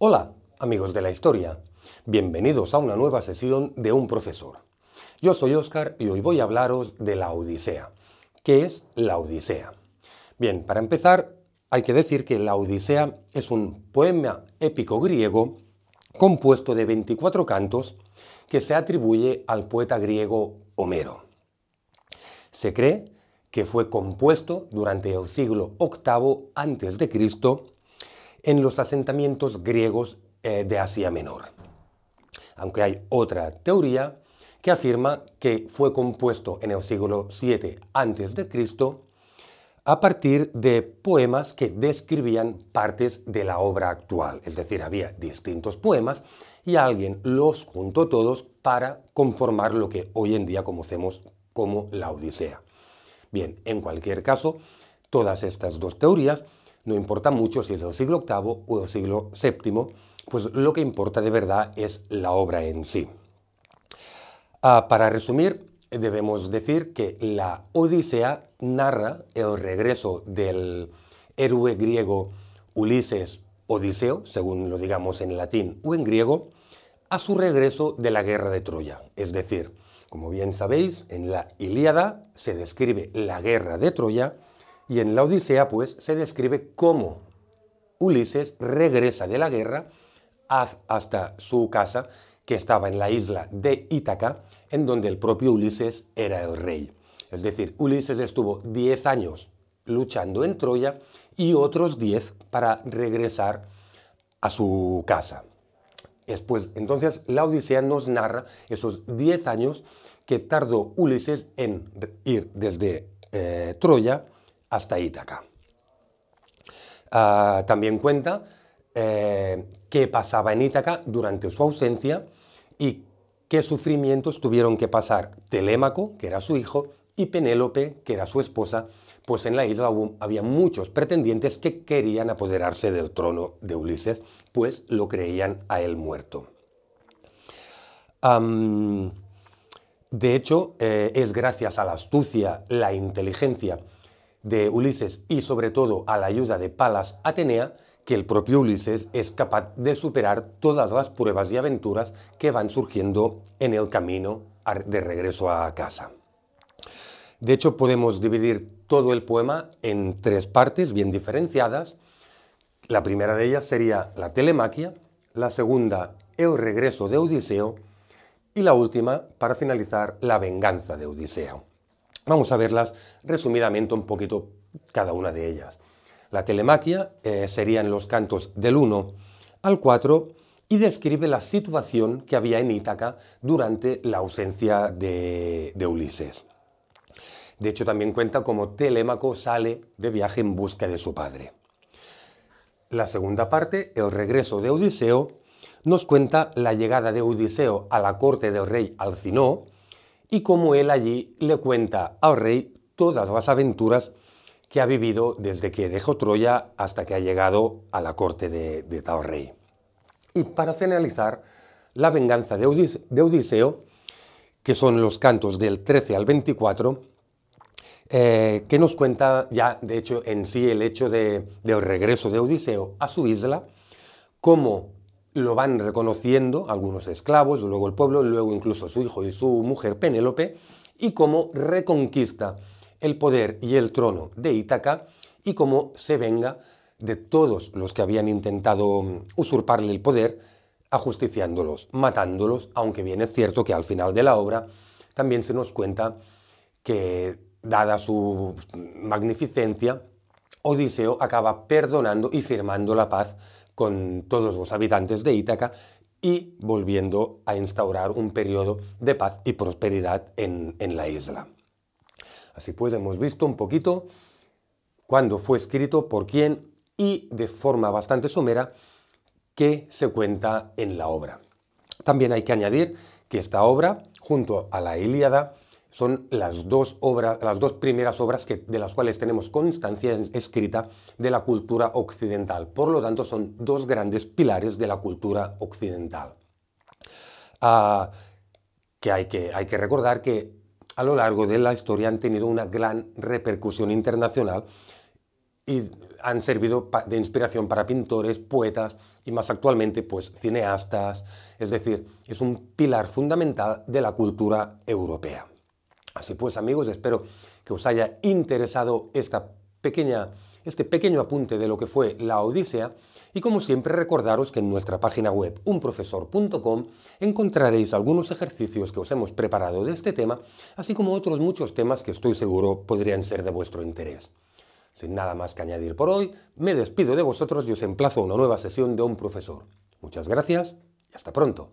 Hola, amigos de la historia. Bienvenidos a una nueva sesión de Un Profesor. Yo soy Óscar y hoy voy a hablaros de la Odisea. ¿Qué es la Odisea? Bien, para empezar, hay que decir que la Odisea es un poema épico griego compuesto de 24 cantos que se atribuye al poeta griego Homero. Se cree que fue compuesto durante el siglo VIII a.C en los asentamientos griegos eh, de Asia Menor. Aunque hay otra teoría que afirma que fue compuesto en el siglo VII a.C. a partir de poemas que describían partes de la obra actual. Es decir, había distintos poemas y alguien los juntó todos para conformar lo que hoy en día conocemos como la Odisea. Bien, en cualquier caso, todas estas dos teorías no importa mucho si es del siglo VIII o del siglo VII, pues lo que importa de verdad es la obra en sí. Ah, para resumir, debemos decir que la Odisea narra el regreso del héroe griego Ulises Odiseo, según lo digamos en latín o en griego, a su regreso de la guerra de Troya. Es decir, como bien sabéis, en la Ilíada se describe la guerra de Troya y en la Odisea, pues, se describe cómo Ulises regresa de la guerra hasta su casa, que estaba en la isla de Ítaca, en donde el propio Ulises era el rey. Es decir, Ulises estuvo 10 años luchando en Troya y otros 10 para regresar a su casa. entonces, la Odisea nos narra esos 10 años que tardó Ulises en ir desde eh, Troya hasta Ítaca. Ah, también cuenta eh, qué pasaba en Ítaca durante su ausencia y qué sufrimientos tuvieron que pasar Telémaco, que era su hijo, y Penélope, que era su esposa, pues en la isla había muchos pretendientes que querían apoderarse del trono de Ulises, pues lo creían a él muerto. de hecho, eh, es gracias a la astucia, la inteligencia de Ulises y sobre todo a la ayuda de Palas Atenea, que el propio Ulises es capaz de superar todas las pruebas y aventuras que van surgiendo en el camino de regreso a casa. De hecho, podemos dividir todo el poema en tres partes bien diferenciadas. La primera de ellas sería la telemaquia, la segunda, el regreso de Odiseo, y la última, para finalizar, la venganza de Odiseo. Vamos a verlas resumidamente un poquito cada una de ellas. La telemaquia eh, sería en los cantos del 1 al 4 y describe la situación que había en Ítaca durante la ausencia de, de Ulises. De hecho, también cuenta cómo Telémaco sale de viaje en busca de su padre. La segunda parte, el regreso de Odiseo, nos cuenta la llegada de Odiseo a la corte del rey Alcinó, y como él allí le cuenta al rey todas las aventuras que ha vivido desde que dejó Troya hasta que ha llegado a la corte de, de rey. Y para finalizar, la venganza de, Odiseo, que son los cantos del 13 al 24, eh, que nos cuenta ya, de hecho, en sí el hecho del regreso de Odiseo a su isla, cómo lo van reconociendo algunos esclavos, luego el pueblo, luego incluso su hijo y su mujer Penélope, y cómo reconquista el poder y el trono de Ítaca y cómo se venga de todos los que habían intentado mm, usurparle el poder, ajusticiándolos, matándolos, aunque bien es cierto que al final de la obra también se nos cuenta que, dada su mm, magnificencia, Odiseo acaba perdonando y firmando la paz con todos los habitantes de Ítaca y volviendo a instaurar un periodo de paz y prosperidad en, la isla. Así pues, hemos visto un poquito cuándo fue escrito, por quién y de forma bastante somera qué se cuenta en la obra. También hay que añadir que esta obra, junto a la Ilíada, son las dos, las dos primeras obras de las cuales tenemos constancia escrita de la cultura occidental. Por lo tanto, son dos grandes pilares de la cultura occidental. Ah, hay que hay que recordar que a lo largo de la historia han tenido una gran repercusión internacional y han servido de inspiración para pintores, poetas y más actualmente pues cineastas, es decir, es un pilar fundamental de la cultura europea. Así pues, amigos, espero que os haya interesado esta pequeña, este pequeño apunte de lo que fue la Odisea y como siempre recordaros que en nuestra página web unprofesor.com encontraréis algunos ejercicios que os hemos preparado de este tema, así como otros muchos temas que estoy seguro podrían ser de vuestro interés. Sin nada más que añadir por hoy, me despido de vosotros y os emplazo a una nueva sesión de Un Profesor. Muchas gracias y hasta pronto.